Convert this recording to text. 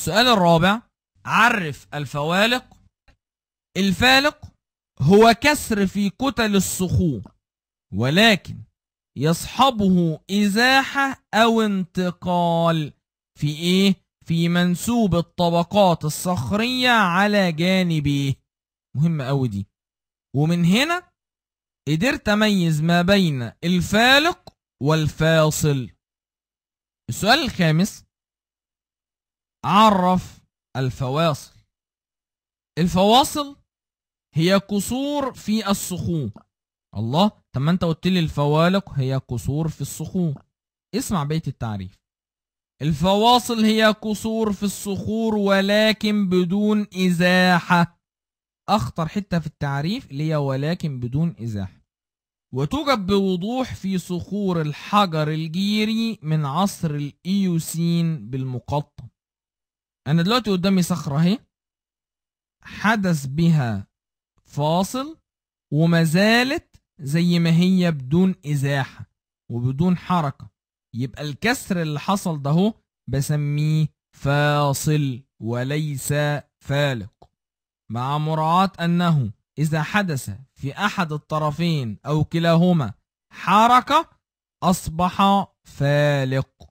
السؤال الرابع عرف الفوالق الفالق هو كسر في كتل الصخور ولكن يصحبه إزاحة أو انتقال في إيه؟ في منسوب الطبقات الصخرية على جانبيه مهمة أوي دي ومن هنا قدرت أميز ما بين الفالق والفاصل السؤال الخامس عرف الفواصل الفواصل هي قصور في الصخور الله طب ما انت قلت لي الفوالق هي قصور في الصخور اسمع بيت التعريف الفواصل هي قصور في الصخور ولكن بدون إزاحة أخطر حتة في التعريف اللي هي ولكن بدون إزاحة وتوجد بوضوح في صخور الحجر الجيري من عصر الإيوسين بالمقطم انا دلوقتي قدامي صخرة اهي حدث بها فاصل وما زالت زي ما هي بدون ازاحة وبدون حركة يبقى الكسر اللي حصل ده هو بسميه فاصل وليس فالق مع مراعاة انه اذا حدث في احد الطرفين او كلاهما حركة اصبح فالق